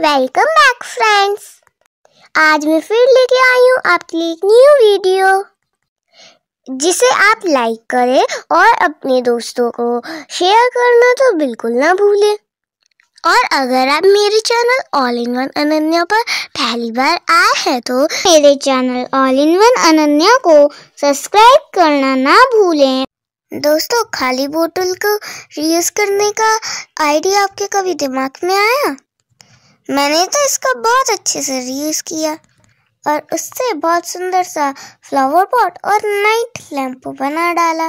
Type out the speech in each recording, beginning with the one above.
welcome back friends आज मैं फिर लेके आई हूँ आपके लिए एक न्यू वीडियो जिसे आप लाइक करें और अपने दोस्तों को शेयर करना तो बिल्कुल ना भूलें और अगर आप मेरे channel all in one Ananya पर पहली बार आए हैं तो मेरे channel all in one Ananya को सब्सक्राइब करना ना भूलें दोस्तों खाली बोतल को रियूज करने का आइडिया आपके कभी दिमाग में आया मैंने तो इसका बहुत अच्छे से रीयूज किया और उससे बहुत सुंदर सा फ्लावर पॉट और नाइट लैंप बना डाला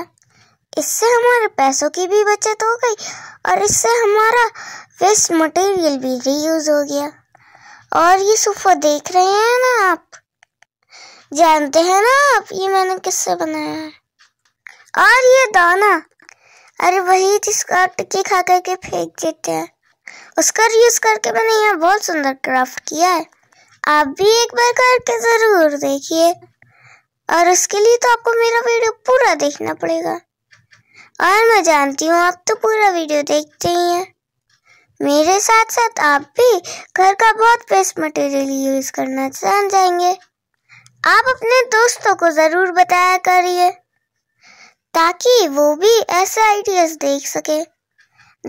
इससे हमारे पैसों की भी बचत हो गई और इससे हमारा वेस्ट मटेरियल भी रीयूज हो गया और ये सोफा देख रहे हैं ना आप जानते हैं ना आप ये मैंने किससे बनाया है और ये दाना अरे वही जिसका टिक्की खा करके फेंक देते हैं उसका कर यूज़ करके मैंने यहाँ बहुत सुंदर क्राफ्ट किया है आप भी एक बार करके ज़रूर देखिए और उसके लिए तो आपको मेरा वीडियो पूरा देखना पड़ेगा और मैं जानती हूँ आप तो पूरा वीडियो देखते ही हैं मेरे साथ साथ आप भी घर का बहुत बेस्ट मटेरियल यूज़ करना जान जाएंगे आप अपने दोस्तों को ज़रूर बताया करिए ताकि वो भी ऐसे आइडियाज़ देख सके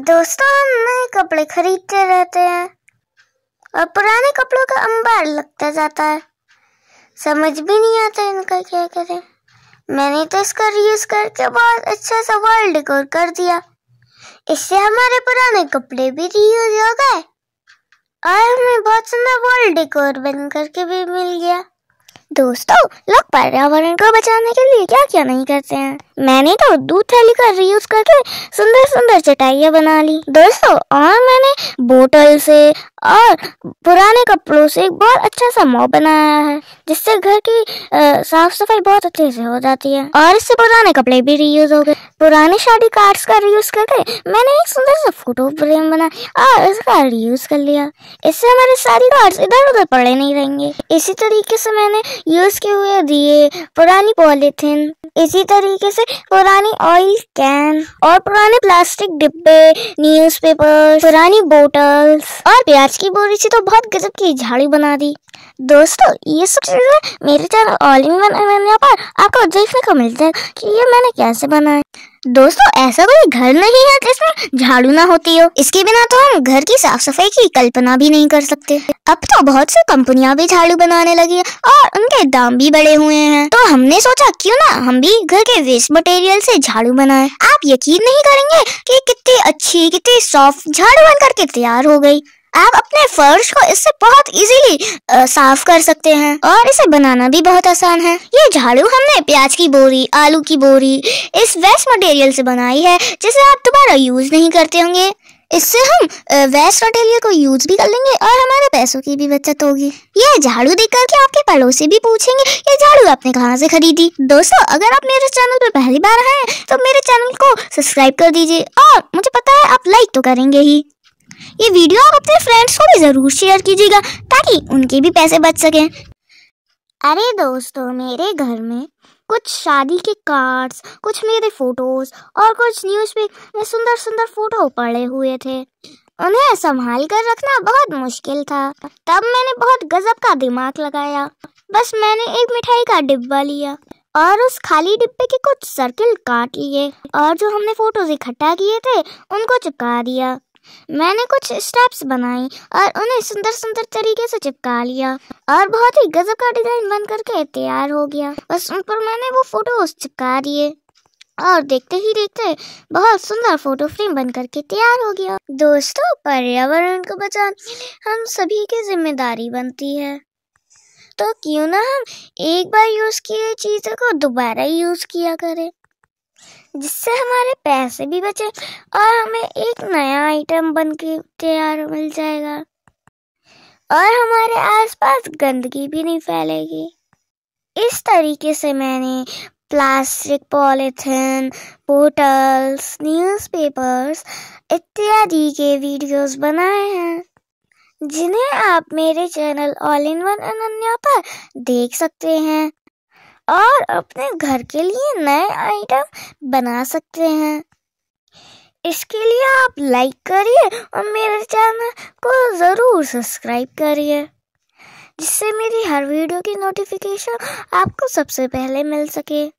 दोस्तों हम नए कपड़े खरीदते रहते हैं और पुराने कपड़ों का अंबार लगता जाता है समझ भी नहीं आता इनका क्या करें मैंने तो इसका रियूज़ करके बहुत अच्छा सा वॉल डेकोर कर दिया इससे हमारे पुराने कपड़े भी रियूज हो गए और हमें बहुत सुंदर वॉल डेकोर बन करके भी मिल गया दोस्तों लोग पर्यावरण को बचाने के लिए क्या क्या नहीं करते हैं मैंने तो दूध थैली का रीयूज करके सुंदर सुंदर चटाइया बना ली दोस्तों और मैंने बोतल से और पुराने कपड़ों से एक बहुत अच्छा सा मॉप बनाया है जिससे घर की आ, साफ सफाई बहुत अच्छे से हो जाती है और इससे पुराने कपड़े भी रीयूज हो गए पुराने शादी कार्ड्स का रीयूज करके मैंने एक सुंदर सा फोटो फ्रेम बनाया और इसका रीयूज कर लिया इससे हमारे सारी कार्ड्स इधर उधर पड़े नहीं रहेंगे इसी तरीके से मैंने यूज किए हुए दिए पुरानी पॉलीथिन इसी तरीके से पुरानी ऑयल कैन और पुराने प्लास्टिक डिब्बे न्यूज़पेपर, पुरानी बोटल्स और प्याज की बोरी से तो बहुत गजब की झाड़ी बना दी दोस्तों ये सब चीजें मेरे चैनल ऑल इन वन पर आपको देखने को मिलता है कि ये मैंने कैसे बनाया दोस्तों ऐसा कोई घर नहीं है जिसमें झाड़ू ना होती हो इसके बिना तो हम घर की साफ सफाई की कल्पना भी नहीं कर सकते अब तो बहुत सी कंपनियां भी झाड़ू बनाने लगी हैं और उनके दाम भी बड़े हुए हैं तो हमने सोचा क्यों ना हम भी घर के वेस्ट मटेरियल से झाड़ू बनाए आप यकीन नहीं करेंगे कि कितनी अच्छी कितनी सॉफ्ट झाड़ू बनकर के तैयार हो गयी आप अपने फर्श को इससे बहुत इजीली साफ कर सकते हैं और इसे बनाना भी बहुत आसान है ये झाड़ू हमने प्याज की बोरी आलू की बोरी इस वेस्ट मटेरियल से बनाई है जिसे आप दोबारा यूज नहीं करते होंगे इससे हम वेस्ट मटेरियल को यूज भी कर लेंगे और हमारे पैसों की भी बचत होगी ये झाड़ू देख करके आपके पड़ोसी भी पूछेंगे ये झाड़ू आपने कहाँ से खरीदी दोस्तों अगर आप मेरे चैनल पर पहली बार आए हैं तो मेरे चैनल को सब्सक्राइब कर दीजिए और मुझे पता है आप लाइक तो करेंगे ही ये वीडियो आप अपने फ्रेंड्स को भी ज़रूर शेयर कीजिएगा ताकि उनके भी पैसे बच सके अरे दोस्तों मेरे घर में कुछ शादी के कार्ड्स कुछ मेरे फ़ोटोज़ और कुछ न्यूज़ पे सुंदर सुंदर फ़ोटो पड़े हुए थे उन्हें संभाल कर रखना बहुत मुश्किल था तब मैंने बहुत गजब का दिमाग लगाया बस मैंने एक मिठाई का डिब्बा लिया और उस खाली डिब्बे के कुछ सर्किल काट लिए और जो हमने फोटोज इकट्ठा किए थे उनको चिपका दिया मैंने कुछ स्टेप्स बनाई और उन्हें सुंदर सुंदर तरीके से चिपका लिया और बहुत ही गजब का डिजाइन बन करके तैयार हो गया बस उन पर मैंने वो फोटो चिपका दिए और देखते ही देखते बहुत सुंदर फोटो फ्रेम बन करके तैयार हो गया दोस्तों पर्यावरण को बचाने हम सभी की जिम्मेदारी बनती है तो क्यों ना हम एक बार यूज़ किए चीज़ों को दोबारा यूज़ किया करें जिससे हमारे पैसे भी बचे और हमें एक नया आइटम बन के तैयार मिल जाएगा और हमारे आसपास गंदगी भी नहीं फैलेगी इस तरीके से मैंने प्लास्टिक पॉलिथिन बोटल्स न्यूज़पेपर्स इत्यादि के वीडियोस बनाए हैं जिन्हें आप मेरे channel all in one Ananya पर देख सकते हैं और अपने घर के लिए नए आइटम बना सकते हैं इसके लिए आप लाइक करिए और मेरे चैनल को ज़रूर सब्सक्राइब करिए जिससे मेरी हर वीडियो की नोटिफिकेशन आपको सबसे पहले मिल सके